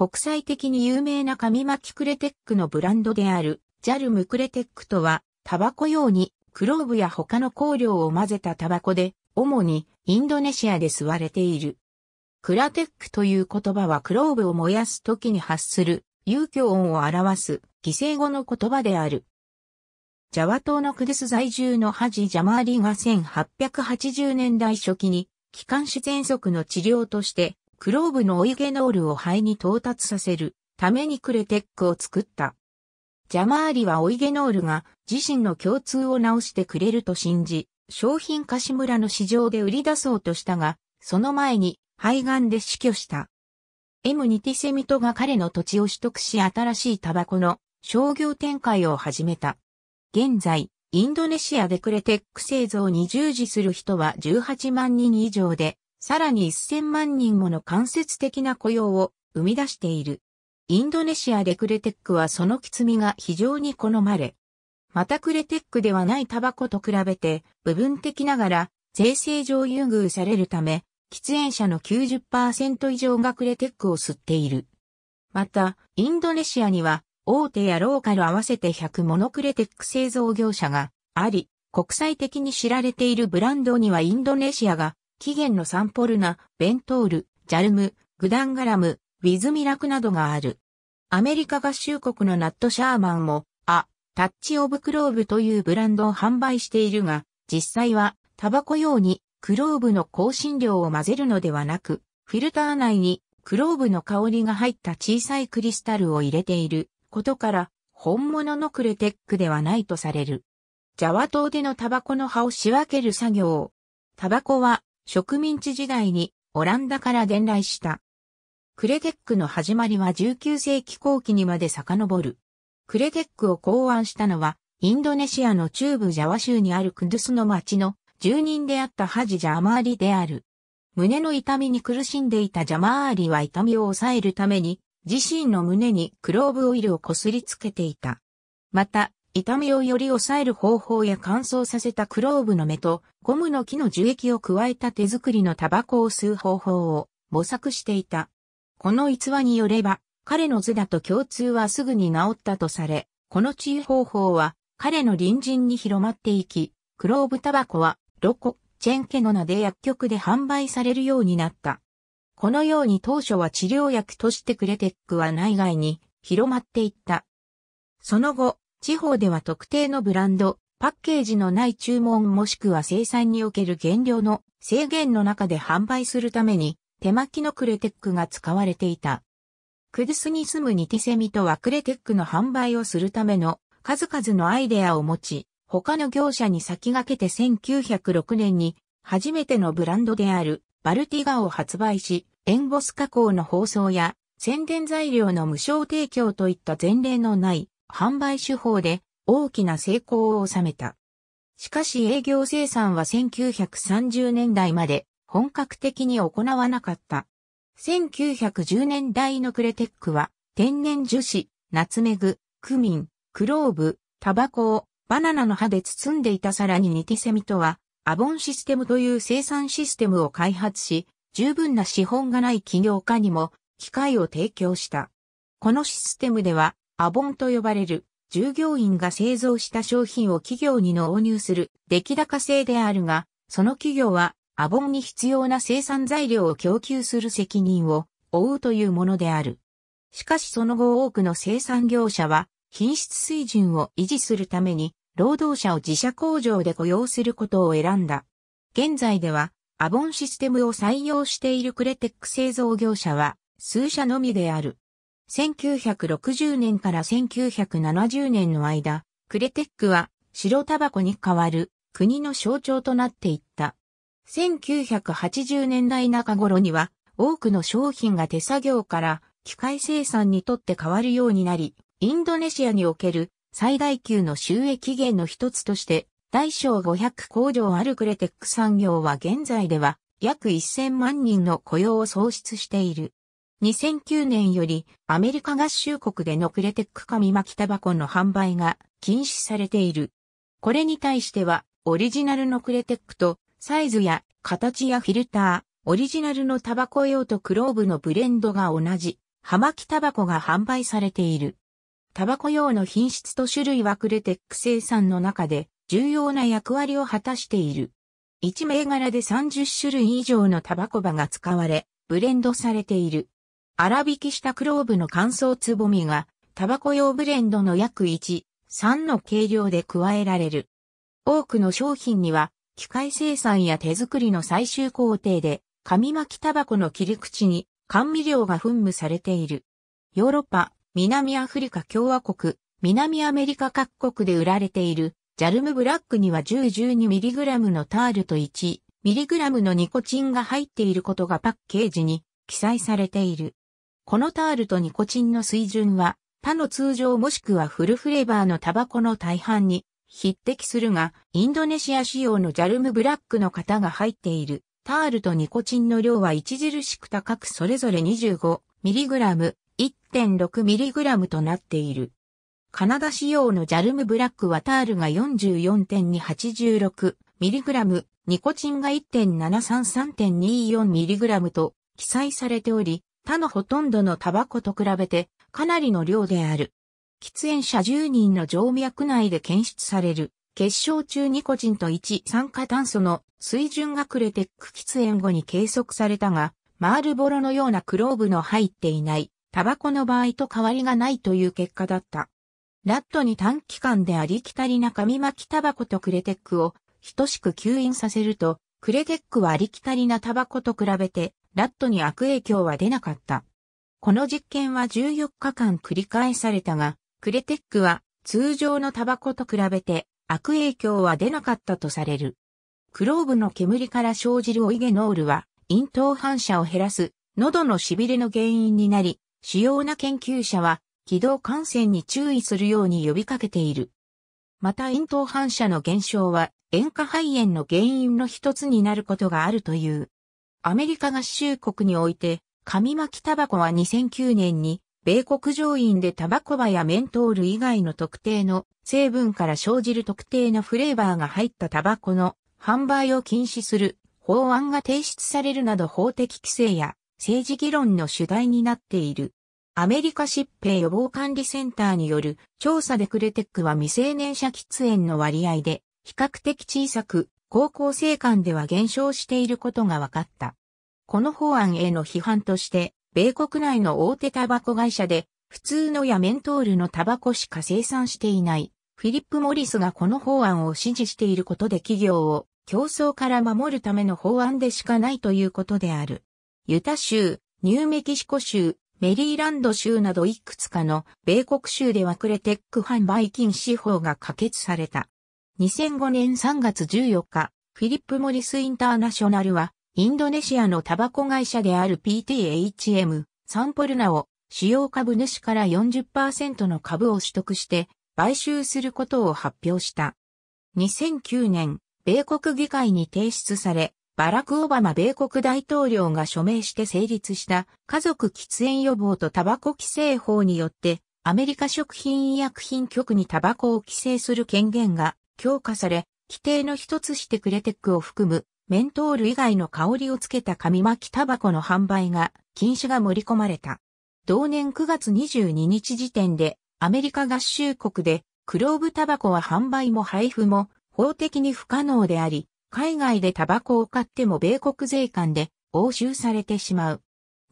国際的に有名な紙巻きクレテックのブランドである、ジャルムクレテックとは、タバコ用に、クローブや他の香料を混ぜたタバコで、主にインドネシアで吸われている。クラテックという言葉はクローブを燃やす時に発する、遊興音を表す、犠牲語の言葉である。ジャワ島のクデス在住のハジ・ジャマーリが1880年代初期に、気管支喘息の治療として、クローブのオイゲノールを肺に到達させるためにクレテックを作った。ジャマーリはオイゲノールが自身の共通を直してくれると信じ、商品菓子村の市場で売り出そうとしたが、その前に肺がんで死去した。M ニティセミトが彼の土地を取得し新しいタバコの商業展開を始めた。現在、インドネシアでクレテック製造に従事する人は18万人以上で、さらに1000万人もの間接的な雇用を生み出している。インドネシアでクレテックはそのきつみが非常に好まれ、またクレテックではないタバコと比べて部分的ながら税制上優遇されるため、喫煙者の90%以上がクレテックを吸っている。また、インドネシアには大手やローカル合わせて100モノクレテック製造業者があり、国際的に知られているブランドにはインドネシアが起源のサンポルナ、ベントール、ジャルム、グダンガラム、ウィズミラクなどがある。アメリカ合衆国のナット・シャーマンも、あ、タッチ・オブ・クローブというブランドを販売しているが、実際はタバコ用にクローブの香辛料を混ぜるのではなく、フィルター内にクローブの香りが入った小さいクリスタルを入れていることから、本物のクレテックではないとされる。ジャワ島でのタバコの葉を仕分ける作業。タバコは植民地時代にオランダから伝来した。クレテックの始まりは19世紀後期にまで遡る。クレテックを考案したのは、インドネシアの中部ジャワ州にあるクドゥスの町の住人であったハジ・ジャマーリである。胸の痛みに苦しんでいたジャマーリは痛みを抑えるために、自身の胸にクローブオイルをこすりつけていた。また、痛みをより抑える方法や乾燥させたクローブの芽とゴムの木の樹液を加えた手作りのタバコを吸う方法を模索していた。この逸話によれば、彼の図だと共通はすぐに治ったとされ、この治癒方法は彼の隣人に広まっていき、クローブタバコはロコ、チェンケの名で薬局で販売されるようになった。このように当初は治療薬としてクレテックは内外に広まっていった。その後、地方では特定のブランド、パッケージのない注文もしくは生産における原料の制限の中で販売するために手巻きのクレテックが使われていた。クドゥスに住むニテセミとはクレテックの販売をするための数々のアイデアを持ち、他の業者に先駆けて1906年に初めてのブランドであるバルティガを発売し、エンボス加工の包装や宣伝材料の無償提供といった前例のない販売手法で大きな成功を収めた。しかし営業生産は1930年代まで本格的に行わなかった。1910年代のクレテックは天然樹脂、ナツメグ、クミン、クローブ、タバコをバナナの葉で包んでいたさらにニティセミとはアボンシステムという生産システムを開発し、十分な資本がない起業家にも機会を提供した。このシステムではアボンと呼ばれる、従業員が製造した商品を企業に納入する出来高制であるが、その企業はアボンに必要な生産材料を供給する責任を負うというものである。しかしその後多くの生産業者は品質水準を維持するために労働者を自社工場で雇用することを選んだ。現在ではアボンシステムを採用しているクレテック製造業者は数社のみである。1960年から1970年の間、クレテックは白タバコに代わる国の象徴となっていった。1980年代中頃には多くの商品が手作業から機械生産にとって変わるようになり、インドネシアにおける最大級の収益源の一つとして大小500工場あるクレテック産業は現在では約1000万人の雇用を創出している。2009年よりアメリカ合衆国でのクレテック紙巻きタバコの販売が禁止されている。これに対してはオリジナルのクレテックとサイズや形やフィルター、オリジナルのタバコ用とクローブのブレンドが同じ、葉巻タバコが販売されている。タバコ用の品質と種類はクレテック生産の中で重要な役割を果たしている。1銘柄で30種類以上のタバコ葉が使われ、ブレンドされている。粗挽きしたクローブの乾燥つぼみが、タバコ用ブレンドの約1、3の軽量で加えられる。多くの商品には、機械生産や手作りの最終工程で、紙巻きタバコの切り口に甘味料が噴霧されている。ヨーロッパ、南アフリカ共和国、南アメリカ各国で売られている、ジャルムブラックには 10-12mg のタールと 1mg のニコチンが入っていることがパッケージに記載されている。このタールとニコチンの水準は、他の通常もしくはフルフレーバーのタバコの大半に匹敵するが、インドネシア仕様のジャルムブラックの型が入っている、タールとニコチンの量は著しく高くそれぞれ 25mg、1.6mg となっている。カナダ仕様のジャルムブラックはタールが 44.286mg、ニコチンが 1.733.24mg と記載されており、他のほとんどのタバコと比べてかなりの量である。喫煙者10人の静脈内で検出される結晶中ニコチンと1酸化炭素の水準がクレテック喫煙後に計測されたが、マールボロのようなクローブの入っていないタバコの場合と変わりがないという結果だった。ラットに短期間でありきたりな紙巻きタバコとクレテックを等しく吸引させると、クレテックはありきたりなタバコと比べてラットに悪影響は出なかった。この実験は14日間繰り返されたが、クレテックは通常のタバコと比べて悪影響は出なかったとされる。クローブの煙から生じるオイゲノールは、咽頭反射を減らす、喉の痺れの原因になり、主要な研究者は、気道感染に注意するように呼びかけている。また咽頭反射の減少は、塩化肺炎の原因の一つになることがあるという。アメリカ合衆国において、紙巻きタバコは2009年に、米国上院でタバコバやメントール以外の特定の成分から生じる特定のフレーバーが入ったタバコの販売を禁止する法案が提出されるなど法的規制や政治議論の主題になっている。アメリカ疾病予防管理センターによる調査でクレテックは未成年者喫煙の割合で比較的小さく高校生間では減少していることが分かった。この法案への批判として、米国内の大手タバコ会社で、普通のやメントールのタバコしか生産していない、フィリップ・モリスがこの法案を支持していることで企業を競争から守るための法案でしかないということである。ユタ州、ニューメキシコ州、メリーランド州などいくつかの米国州ではクレテック販売禁止法が可決された。2005年3月14日、フィリップ・モリス・インターナショナルは、インドネシアのタバコ会社である PTHM、サンポルナを、主要株主から40%の株を取得して、買収することを発表した。2009年、米国議会に提出され、バラク・オバマ米国大統領が署名して成立した家族喫煙予防とタバコ規制法によってアメリカ食品医薬品局にタバコを規制する権限が強化され、規定の一つしてクレテックを含むメントール以外の香りをつけた紙巻きタバコの販売が禁止が盛り込まれた。同年9月22日時点でアメリカ合衆国でクローブタバコは販売も配布も法的に不可能であり、海外でタバコを買っても米国税関で押収されてしまう。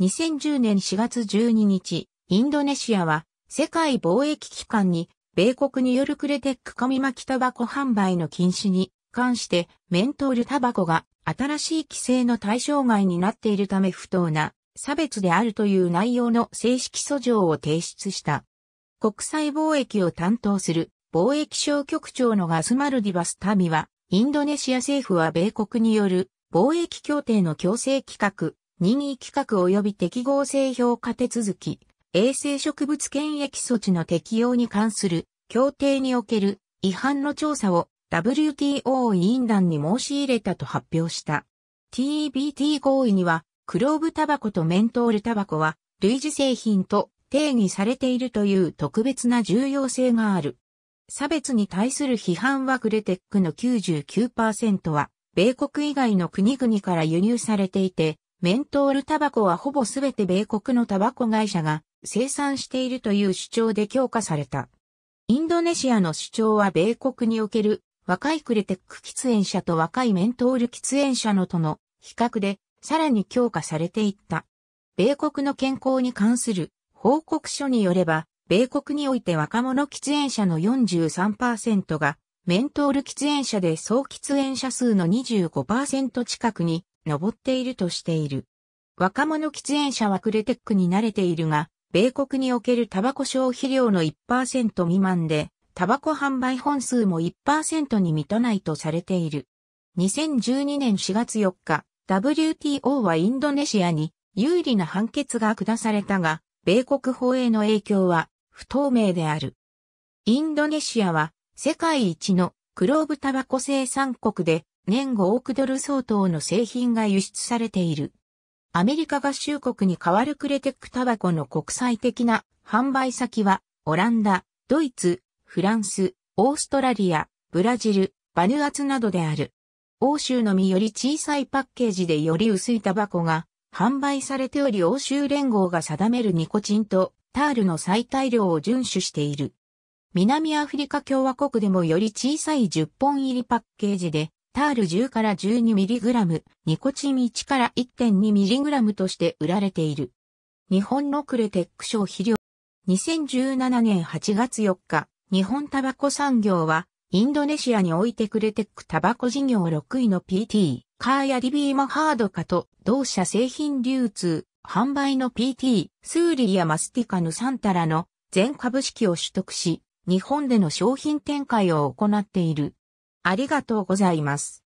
2010年4月12日、インドネシアは世界貿易機関に米国によるクレテック紙巻きタバコ販売の禁止に関して、メントールタバコが新しい規制の対象外になっているため不当な差別であるという内容の正式訴状を提出した。国際貿易を担当する貿易省局長のガスマルディバスタミは、インドネシア政府は米国による貿易協定の強制規格、任意規格及び適合性評価手続き、衛生植物検疫措置の適用に関する協定における違反の調査を WTO 委員団に申し入れたと発表した。TBT 合意には、クローブタバコとメントールタバコは類似製品と定義されているという特別な重要性がある。差別に対する批判はグレテックの99%は、米国以外の国々から輸入されていて、メントールタバコはほぼすべて米国のタバコ会社が生産しているという主張で強化された。インドネシアの主張は米国における若いクレテック喫煙者と若いメントール喫煙者のとの比較でさらに強化されていった。米国の健康に関する報告書によれば、米国において若者喫煙者の43%がメントール喫煙者で総喫煙者数の25%近くに上っているとしている。若者喫煙者はクレテックに慣れているが、米国におけるタバコ消費量の1%未満で、タバコ販売本数も1%に満たないとされている。2012年4月4日、WTO はインドネシアに有利な判決が下されたが、米国法への影響は不透明である。インドネシアは世界一のクローブタバコ生産国で年5億ドル相当の製品が輸出されている。アメリカ合衆国に代わるクレテックタバコの国際的な販売先は、オランダ、ドイツ、フランス、オーストラリア、ブラジル、バヌアツなどである。欧州のみより小さいパッケージでより薄いタバコが販売されており欧州連合が定めるニコチンとタールの最大量を遵守している。南アフリカ共和国でもより小さい10本入りパッケージでタール10から 12mg、ニコチン1から 1.2mg として売られている。日本のクレテック消費量。2017年8月4日、日本タバコ産業は、インドネシアにおいてクレテックタバコ事業6位の PT、カーヤリビーマハードカと、同社製品流通、販売の PT、スーリリやマスティカヌサンタラの全株式を取得し、日本での商品展開を行っている。ありがとうございます。